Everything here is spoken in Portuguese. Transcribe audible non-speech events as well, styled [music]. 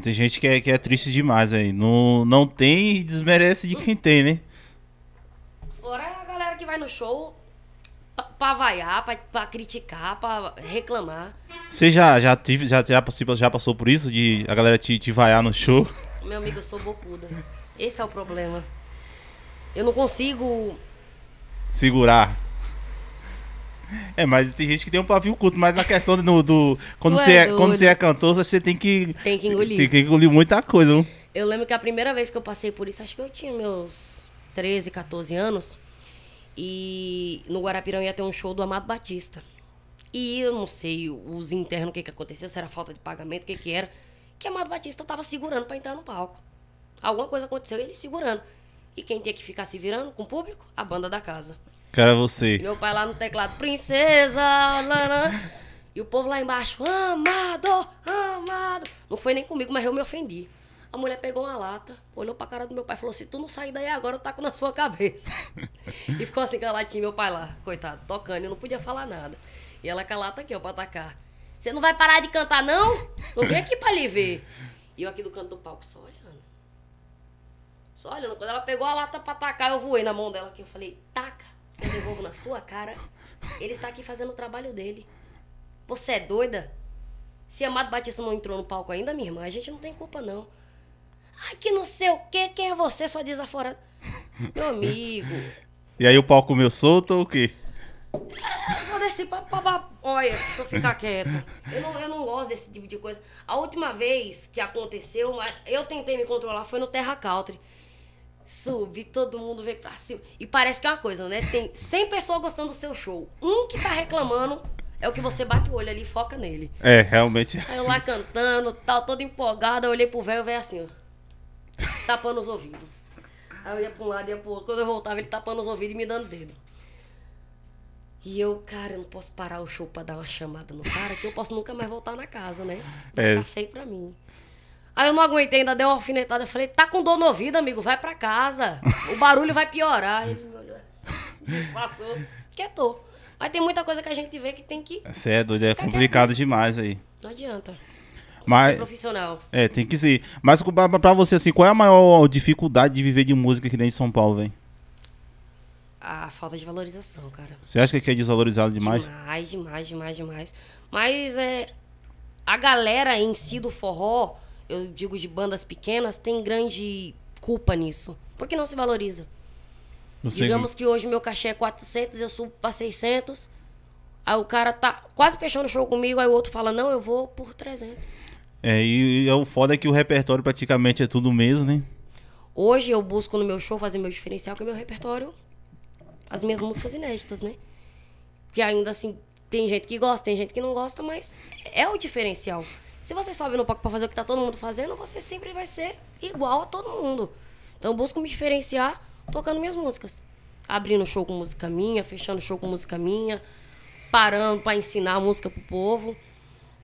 Tem gente que é, que é triste demais aí. Não, não tem e desmerece de quem tem, né? Agora a galera que vai no show pra, pra vaiar, pra, pra criticar, pra reclamar. Você já, já, tive, já, já, passou, já passou por isso? De a galera te, te vaiar no show? Meu amigo, eu sou bocuda. Esse é o problema. Eu não consigo. Segurar. É, mas tem gente que tem um pavio curto, mas na questão do. do quando, Ué, você é, quando você é cantor, você tem que. Tem que engolir. Tem que engolir muita coisa. Não? Eu lembro que a primeira vez que eu passei por isso, acho que eu tinha meus 13, 14 anos. E no Guarapirão ia ter um show do Amado Batista. E eu não sei os internos o que, que aconteceu, se era falta de pagamento, o que, que era. Que Amado Batista tava segurando para entrar no palco. Alguma coisa aconteceu e ele segurando. E quem tinha que ficar se virando com o público? A banda da casa. Cara, você. Meu pai lá no teclado, princesa, E o povo lá embaixo, amado, amado. Não foi nem comigo, mas eu me ofendi. A mulher pegou uma lata, olhou pra cara do meu pai e falou: Se tu não sair daí agora, eu taco na sua cabeça. [laughs] e ficou assim com a latinha, meu pai lá, coitado, tocando, eu não podia falar nada. E ela com a lata aqui, ó, pra atacar. Você não vai parar de cantar, não? eu vim aqui pra lhe ver. E eu aqui do canto do palco, só olhando. Só olhando. Quando ela pegou a lata pra atacar, eu voei na mão dela aqui. Eu falei: Taca eu devolvo é na sua cara. Ele está aqui fazendo o trabalho dele. Você é doida? Se Amado Batista não entrou no palco ainda, minha irmã, a gente não tem culpa, não. Ai, que não sei o quê, quem é você, só desaforado. Meu amigo. E aí o palco meu solto ou o quê? É, eu só desci pra, pra, pra, olha, deixa eu ficar quieta. Eu não, eu não gosto desse tipo de coisa. A última vez que aconteceu, eu tentei me controlar, foi no Terra Country. Subi, todo mundo veio pra cima. E parece que é uma coisa, né? Tem 100 pessoas gostando do seu show. Um que tá reclamando é o que você bate o olho ali e foca nele. É, realmente. Aí eu lá cantando, tal, toda empolgada. Eu olhei pro velho, o velho é assim, ó. Tapando os ouvidos. Aí eu ia pra um lado, ia pro outro. Quando eu voltava, ele tapando os ouvidos e me dando dedo. E eu, cara, eu não posso parar o show pra dar uma chamada no cara, que eu posso nunca mais voltar na casa, né? tá é. feio pra mim. Aí eu não aguentei, ainda dei uma alfinetada. Eu falei, tá com dor no ouvido, amigo, vai pra casa. O barulho vai piorar. Ele me olhou, disfarçou, quietou. Mas tem muita coisa que a gente vê que tem que. Você é doido, é complicado quieto. demais aí. Não adianta. Mas, ser profissional. É, tem que ser. Mas pra você, assim, qual é a maior dificuldade de viver de música aqui dentro de São Paulo, vem A falta de valorização, cara. Você acha que aqui é desvalorizado demais? Demais, demais, demais, demais. Mas é, a galera em si do forró eu digo de bandas pequenas, tem grande culpa nisso. Porque não se valoriza. Não Digamos que hoje meu cachê é 400, eu subo para 600. Aí o cara tá quase fechando o show comigo, aí o outro fala: "Não, eu vou por 300". É, e, e é o foda é que o repertório praticamente é tudo mesmo, né? Hoje eu busco no meu show fazer meu diferencial, que é meu repertório, as minhas músicas inéditas, né? Que ainda assim tem gente que gosta, tem gente que não gosta, mas é o diferencial. Se você sobe no palco para fazer o que tá todo mundo fazendo, você sempre vai ser igual a todo mundo. Então eu busco me diferenciar tocando minhas músicas. Abrindo show com música minha, fechando show com música minha, parando para ensinar música pro povo.